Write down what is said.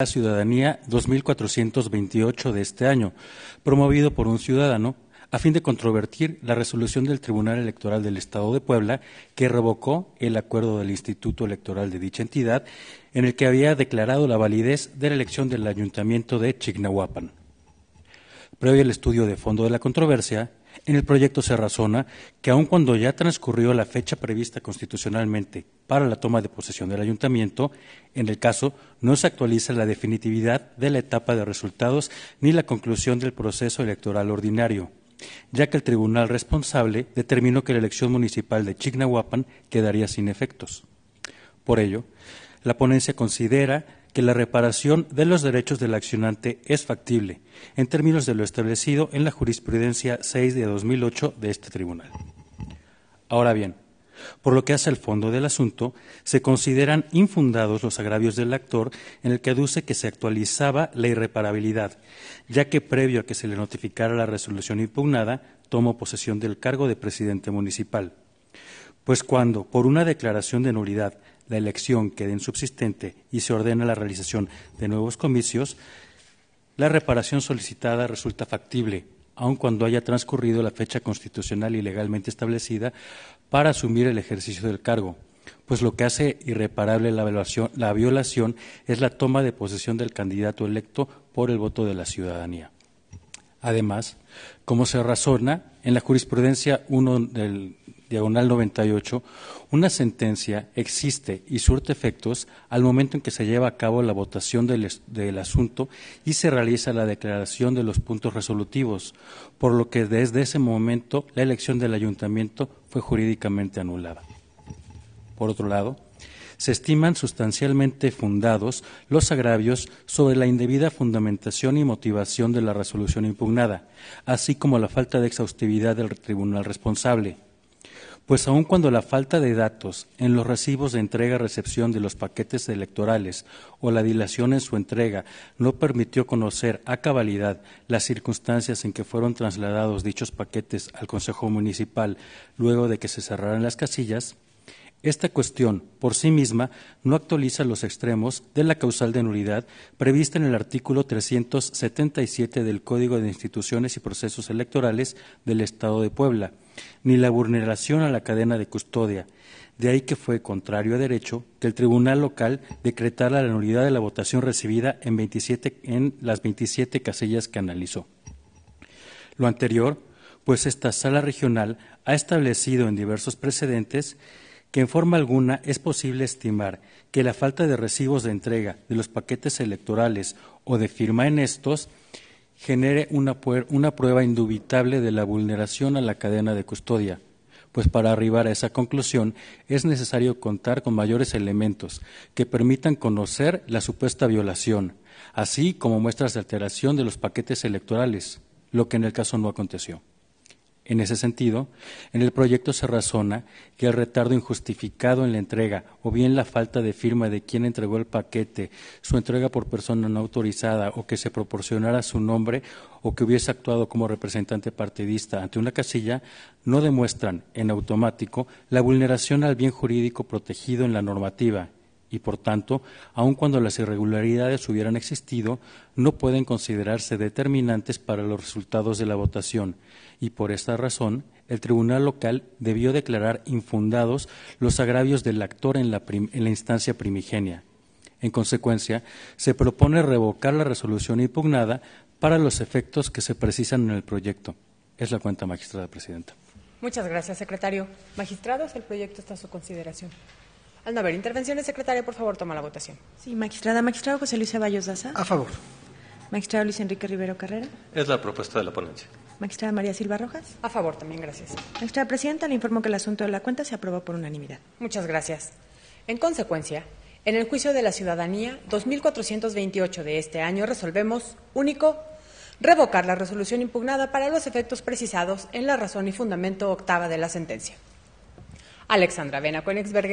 la Ciudadanía 2428 de este año, promovido por un ciudadano a fin de controvertir la resolución del Tribunal Electoral del Estado de Puebla que revocó el acuerdo del Instituto Electoral de dicha entidad en el que había declarado la validez de la elección del Ayuntamiento de Chignahuapan. Previo al estudio de fondo de la controversia, en el proyecto se razona que aun cuando ya transcurrió la fecha prevista constitucionalmente para la toma de posesión del ayuntamiento, en el caso no se actualiza la definitividad de la etapa de resultados ni la conclusión del proceso electoral ordinario, ya que el tribunal responsable determinó que la elección municipal de Chignahuapan quedaría sin efectos. Por ello, la ponencia considera que la reparación de los derechos del accionante es factible, en términos de lo establecido en la jurisprudencia 6 de 2008 de este tribunal. Ahora bien, por lo que hace al fondo del asunto, se consideran infundados los agravios del actor en el que aduce que se actualizaba la irreparabilidad, ya que previo a que se le notificara la resolución impugnada, tomó posesión del cargo de presidente municipal. Pues cuando, por una declaración de nulidad, la elección quede insubsistente y se ordena la realización de nuevos comicios, la reparación solicitada resulta factible, aun cuando haya transcurrido la fecha constitucional y legalmente establecida para asumir el ejercicio del cargo, pues lo que hace irreparable la, violación, la violación es la toma de posesión del candidato electo por el voto de la ciudadanía. Además, como se razona en la jurisprudencia 1 del diagonal 98, una sentencia existe y surte efectos al momento en que se lleva a cabo la votación del, del, asunto y se realiza la declaración de los puntos resolutivos, por lo que desde ese momento la elección del ayuntamiento fue jurídicamente anulada. Por otro lado, se estiman sustancialmente fundados los agravios sobre la indebida fundamentación y motivación de la resolución impugnada, así como la falta de exhaustividad del tribunal responsable pues aun cuando la falta de datos en los recibos de entrega-recepción de los paquetes electorales o la dilación en su entrega no permitió conocer a cabalidad las circunstancias en que fueron trasladados dichos paquetes al Consejo Municipal luego de que se cerraran las casillas, esta cuestión, por sí misma, no actualiza los extremos de la causal de nulidad prevista en el artículo 377 del Código de Instituciones y Procesos Electorales del Estado de Puebla, ni la vulneración a la cadena de custodia. De ahí que fue contrario a derecho que el Tribunal Local decretara la nulidad de la votación recibida en, las 27 casillas que analizó. Lo anterior, pues esta sala regional ha establecido en diversos precedentes que en forma alguna es posible estimar que la falta de recibos de entrega de los paquetes electorales o de firma en estos genere una, una prueba indubitable de la vulneración a la cadena de custodia pues para arribar a esa conclusión es necesario contar con mayores elementos que permitan conocer la supuesta violación, así como muestras de alteración de los paquetes electorales, lo que en el caso no aconteció. En ese sentido, en el proyecto se razona que el retardo injustificado en la entrega o bien la falta de firma de quien entregó el paquete, su entrega por persona no autorizada o que se proporcionara su nombre o que hubiese actuado como representante partidista ante una casilla no demuestran en automático la vulneración al bien jurídico protegido en la normativa y por tanto, aun cuando las irregularidades hubieran existido, no pueden considerarse determinantes para los resultados de la votación y por esta razón el tribunal local debió declarar infundados los agravios del actor en la, instancia primigenia. En consecuencia, se propone revocar la resolución impugnada para los efectos que se precisan en el proyecto. Es la cuenta, magistrada presidenta. Muchas gracias, secretario. Magistrados, el proyecto está a su consideración. Al no haber intervenciones, secretaria, por favor, toma la votación. Sí, magistrada. Magistrado José Luis Ceballos Daza. A favor. Magistrado Luis Enrique Rivero Carrera. Es la propuesta de la ponencia. Magistrada María Silva Rojas. A favor también, gracias. Magistrada Presidenta, le informo que el asunto de la cuenta se aprobó por unanimidad. Muchas gracias. En consecuencia, en el juicio de la ciudadanía 2428 de este año resolvemos, único, revocar la resolución impugnada para los efectos precisados en la razón y fundamento octava de la sentencia. Alexandra Vena Koenigsberger.